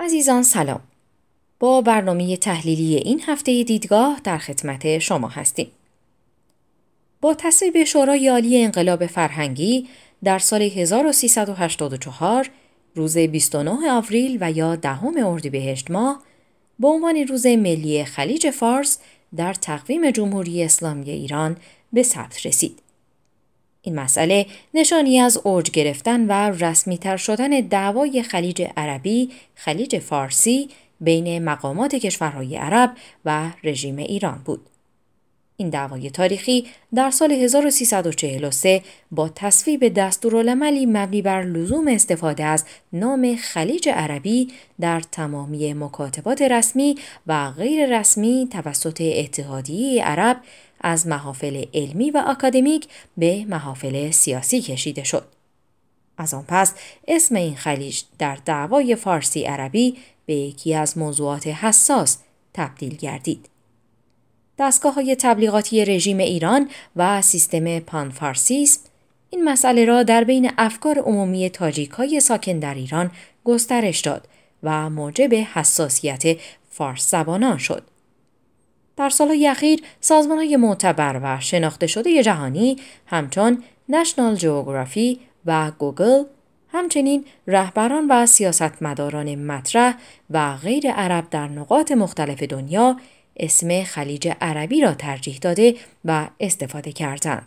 عزیزان سلام با برنامه تحلیلی این هفته دیدگاه در خدمت شما هستیم با تصویب شورای عالی انقلاب فرهنگی در سال 1384 روز 29 آوریل و یا دهم اردیبهشت ماه به عنوان روز ملی خلیج فارس در تقویم جمهوری اسلامی ایران به ثبت رسید. این مسئله نشانی از اوج گرفتن و رسمیتر شدن دعوای خلیج عربی، خلیج فارسی بین مقامات کشورهای عرب و رژیم ایران بود. این دعوای تاریخی در سال 1343 با تصویب دستورالعملی مبنی بر لزوم استفاده از نام خلیج عربی در تمامی مکاتبات رسمی و غیر رسمی توسط اتحادیه عرب از محافل علمی و اکادمیک به محافل سیاسی کشیده شد. از آن پس اسم این خلیج در دعوای فارسی عربی به یکی از موضوعات حساس تبدیل گردید. دستگاه های تبلیغاتی رژیم ایران و سیستم پانفارسیسم این مسئله را در بین افکار عمومی تاجیک های ساکن در ایران گسترش داد و موجب حساسیت فارس زبانان شد. در سالهای اخیر سازمان های معتبر و شناخته شده جهانی همچون نشنال جئوگرافی و گوگل همچنین رهبران و سیاستمداران مطرح و غیر عرب در نقاط مختلف دنیا اسم خلیج عربی را ترجیح داده و استفاده کردند.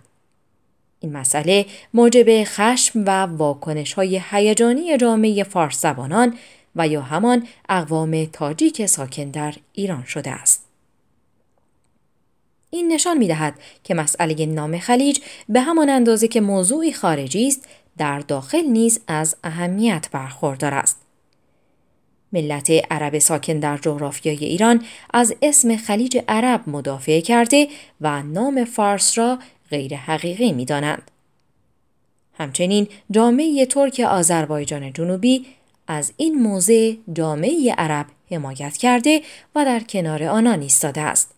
این مسئله موجب خشم و واکنش های هیجانی جامعه فارس زبانان و یا همان اقوام تاجیک ساکن در ایران شده است. این نشان می دهد که مسئله نام خلیج به همان اندازه که موضوعی خارجی است در داخل نیز از اهمیت برخوردار است ملت عرب ساکن در جغرافیای ایران از اسم خلیج عرب مدافع کرده و نام فارس را غیر حقیقی می دانند. همچنین جامعه ترک آذربایجان جنوبی از این موضع جامعه عرب حمایت کرده و در کنار آنان ایستاده است.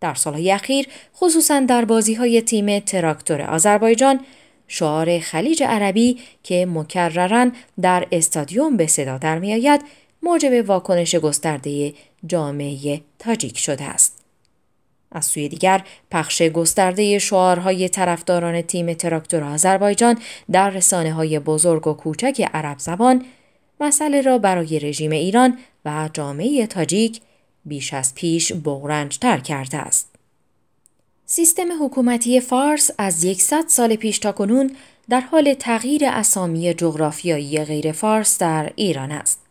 در سالهای اخیر خصوصا در بازی های تیم تراکتور آذربایجان شعار خلیج عربی که مکررن در استادیوم به صدا در میآید موجب واکنش گسترده جامعه تاجیک شده است. از سوی دیگر پخش گسترده شعارهای طرفداران تیم تراکتور آذربایجان در رسانه های بزرگ و کوچک عرب زبان مسئله را برای رژیم ایران و جامعه تاجیک بیش از پیش بغرنج تر کرده است. سیستم حکومتی فارس از 100 سال پیش تا کنون در حال تغییر اسامی جغرافیایی غیر فارس در ایران است.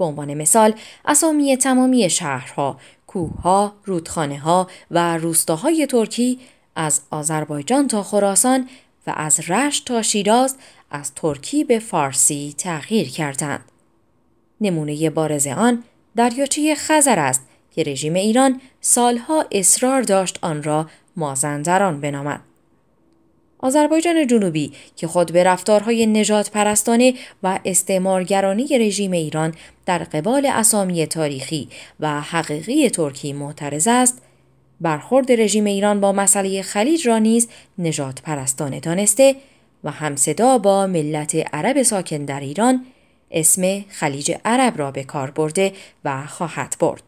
به عنوان مثال اسامی تمامی شهرها، کوهها، رودخانه ها و روستاهای ترکی از آذربایجان تا خراسان و از رشت تا شیراز از ترکی به فارسی تغییر کردند. نمونه بارز آن دریاچه خزر است که رژیم ایران سالها اصرار داشت آن را مازندران بنامد. آذربایجان جنوبی که خود به رفتارهای نجات پرستانه و استعمارگرانی رژیم ایران در قبال اسامی تاریخی و حقیقی ترکی معترض است، برخورد رژیم ایران با مسئله خلیج را نیز نجات پرستانه دانسته و همصدا با ملت عرب ساکن در ایران اسم خلیج عرب را به کار برده و خواهد برد.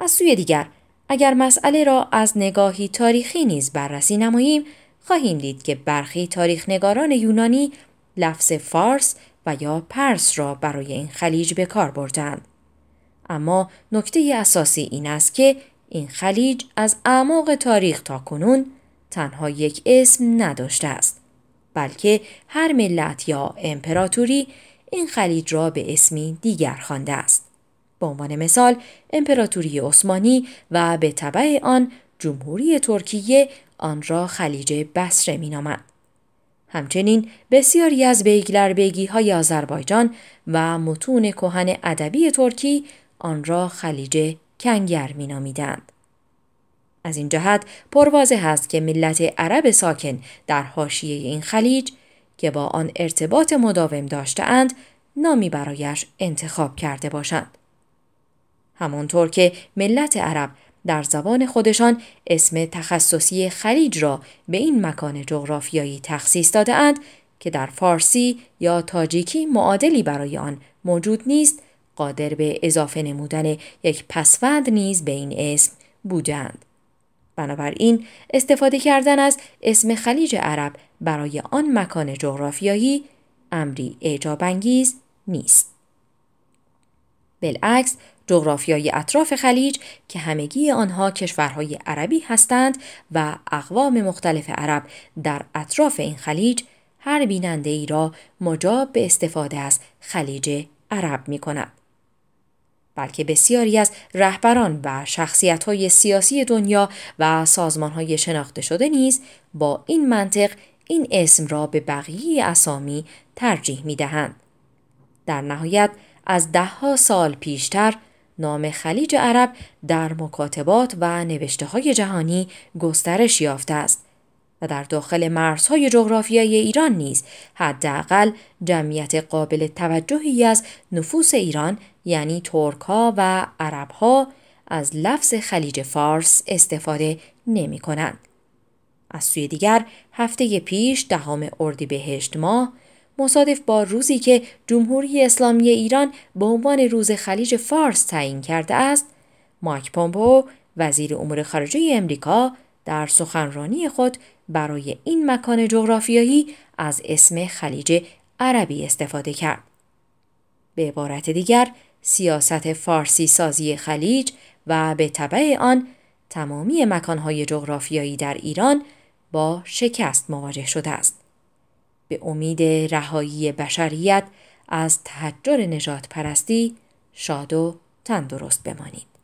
از سوی دیگر اگر مسئله را از نگاهی تاریخی نیز بررسی نماییم خواهیم دید که برخی تاریخ نگاران یونانی لفظ فارس و یا پرس را برای این خلیج به کار بردند. اما نکته اساسی این است که این خلیج از اعماق تاریخ تا کنون تنها یک اسم نداشته است بلکه هر ملت یا امپراتوری این خلیج را به اسمی دیگر خوانده است به عنوان مثال امپراتوری عثمانی و به طبع آن جمهوری ترکیه آن را خلیج بسره می نامند. همچنین بسیاری از بیگی های آذربایجان و متون کهن ادبی ترکی آن را خلیج کنگر می نامیدند. از این جهت پروازه هست که ملت عرب ساکن در حاشیه این خلیج که با آن ارتباط مداوم داشتهاند نامی برایش انتخاب کرده باشند. همانطور که ملت عرب در زبان خودشان اسم تخصصی خلیج را به این مکان جغرافیایی تخصیص دادهاند که در فارسی یا تاجیکی معادلی برای آن موجود نیست قادر به اضافه نمودن یک پسوند نیز به این اسم بودند. بنابراین استفاده کردن از اسم خلیج عرب برای آن مکان جغرافیایی امری انگیز نیست. بالعکس جغرافیای اطراف خلیج که همگی آنها کشورهای عربی هستند و اقوام مختلف عرب در اطراف این خلیج هر بیننده ای را مجاب به استفاده از خلیج عرب می کند. بلکه بسیاری از رهبران و شخصیت های سیاسی دنیا و سازمان های شناخته شده نیز با این منطق این اسم را به بقیه اسامی ترجیح می دهند. در نهایت از دهها سال پیشتر نام خلیج عرب در مکاتبات و نوشته های جهانی گسترش یافته است و در داخل مرزهای جغرافیایی ایران نیز حداقل جمعیت قابل توجهی از نفوس ایران یعنی ترک ها و عرب ها از لفظ خلیج فارس استفاده نمی کنند. از سوی دیگر هفته پیش دهم اردیبهشت ماه مصادف با روزی که جمهوری اسلامی ایران به عنوان روز خلیج فارس تعیین کرده است مایک پومپو وزیر امور خارجه امریکا در سخنرانی خود برای این مکان جغرافیایی از اسم خلیج عربی استفاده کرد به عبارت دیگر سیاست فارسی سازی خلیج و به طبع آن تمامی مکانهای جغرافیایی در ایران با شکست مواجه شده است به امید رهایی بشریت از تحجر نجات پرستی شاد و تندرست بمانید.